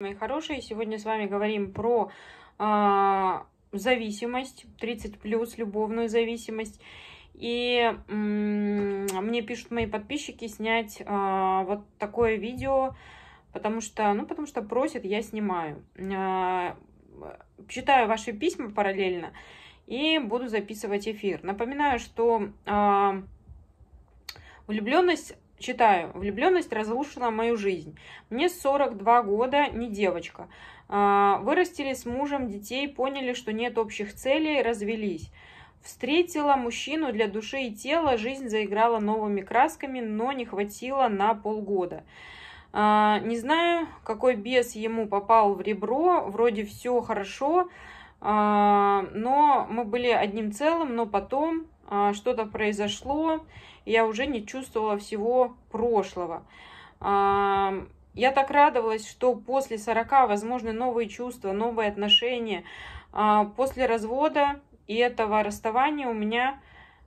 Мои хорошие, сегодня с вами говорим про э, зависимость, 30 плюс, любовную зависимость. И э, мне пишут мои подписчики снять э, вот такое видео, потому что, ну, потому что просят, я снимаю. Э, читаю ваши письма параллельно и буду записывать эфир. Напоминаю, что э, влюбленность Читаю. Влюбленность разрушила мою жизнь. Мне 42 года, не девочка. А, вырастили с мужем детей, поняли, что нет общих целей, развелись. Встретила мужчину для души и тела, жизнь заиграла новыми красками, но не хватило на полгода. А, не знаю, какой бес ему попал в ребро, вроде все хорошо, а, но мы были одним целым, но потом а, что-то произошло, я уже не чувствовала всего прошлого. А, я так радовалась, что после 40 возможны новые чувства, новые отношения. А, после развода и этого расставания у меня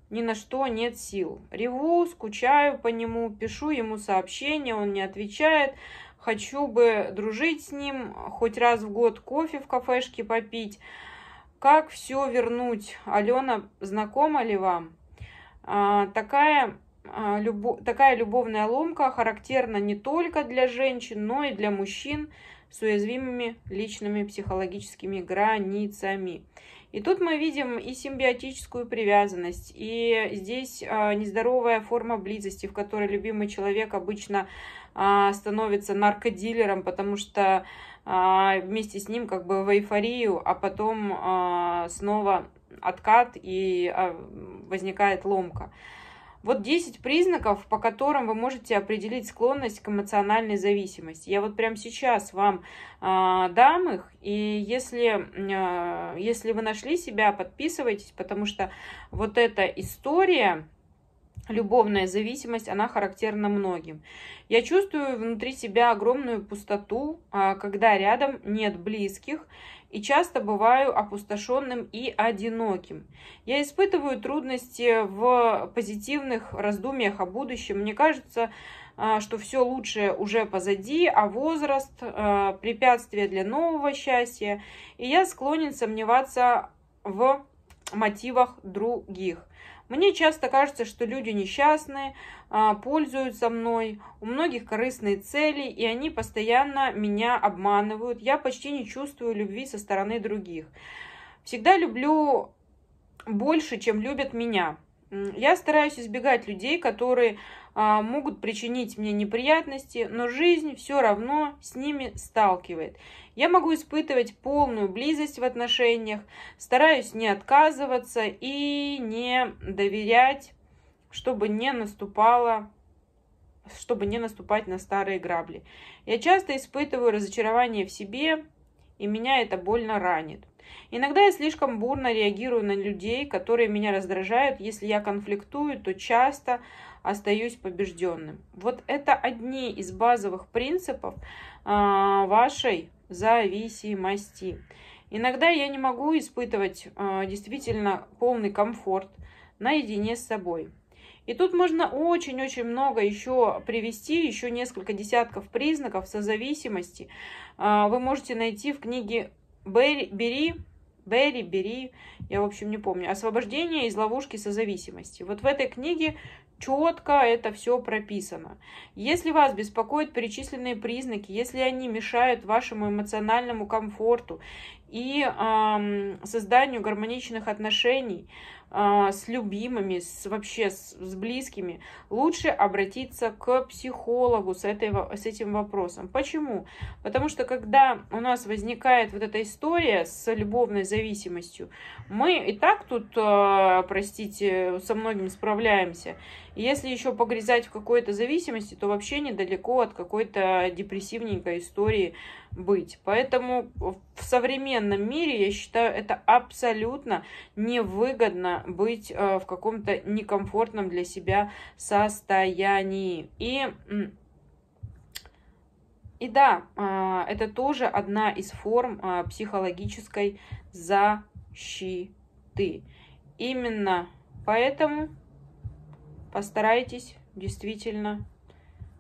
ни на что нет сил. Реву, скучаю по нему, пишу ему сообщения, он не отвечает. Хочу бы дружить с ним, хоть раз в год кофе в кафешке попить. Как все вернуть? Алена, знакома ли вам? А, такая, а, любо, такая любовная ломка характерна не только для женщин, но и для мужчин с уязвимыми личными психологическими границами. И тут мы видим и симбиотическую привязанность, и здесь а, нездоровая форма близости, в которой любимый человек обычно а, становится наркодилером, потому что а, вместе с ним как бы в эйфорию, а потом снова откат и возникает ломка. Вот 10 признаков, по которым вы можете определить склонность к эмоциональной зависимости. Я вот прямо сейчас вам э, дам их, и если, э, если вы нашли себя, подписывайтесь, потому что вот эта история, любовная зависимость, она характерна многим. Я чувствую внутри себя огромную пустоту, а, когда рядом нет близких, и часто бываю опустошенным и одиноким. Я испытываю трудности в позитивных раздумьях о будущем. Мне кажется, а, что все лучшее уже позади, а возраст а, – препятствие для нового счастья. И я склонен сомневаться в мотивах других. Мне часто кажется, что люди несчастные, а, пользуются мной, у многих корыстные цели, и они постоянно меня обманывают. Я почти не чувствую любви со стороны других. Всегда люблю больше, чем любят меня. Я стараюсь избегать людей, которые а, могут причинить мне неприятности, но жизнь все равно с ними сталкивает. Я могу испытывать полную близость в отношениях, стараюсь не отказываться и не доверять, чтобы не наступало чтобы не наступать на старые грабли. Я часто испытываю разочарование в себе, и меня это больно ранит. Иногда я слишком бурно реагирую на людей, которые меня раздражают. Если я конфликтую, то часто остаюсь побежденным. Вот это одни из базовых принципов а, вашей зависимости. Иногда я не могу испытывать а, действительно полный комфорт наедине с собой. И тут можно очень-очень много еще привести, еще несколько десятков признаков созависимости. А, вы можете найти в книге Бери, бери, бери, бери, я, в общем, не помню. Освобождение из ловушки созависимости. Вот в этой книге четко это все прописано. Если вас беспокоят перечисленные признаки, если они мешают вашему эмоциональному комфорту и эм, созданию гармоничных отношений, а, с любимыми, с, вообще с, с близкими, лучше обратиться к психологу с, этой, с этим вопросом. Почему? Потому что когда у нас возникает вот эта история с любовной зависимостью, мы и так тут, а, простите, со многим справляемся. Если еще погрязать в какой-то зависимости, то вообще недалеко от какой-то депрессивненькой истории быть. Поэтому в современном мире, я считаю, это абсолютно невыгодно быть э, в каком-то некомфортном для себя состоянии. И и да, а, это тоже одна из форм а, психологической защиты. Именно поэтому постарайтесь действительно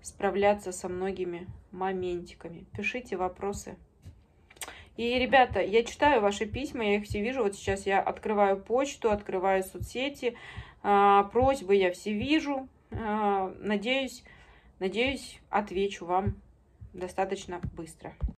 справляться со многими моментиками. Пишите вопросы. И, ребята, я читаю ваши письма, я их все вижу. Вот сейчас я открываю почту, открываю соцсети. А, просьбы я все вижу. А, надеюсь, надеюсь, отвечу вам достаточно быстро.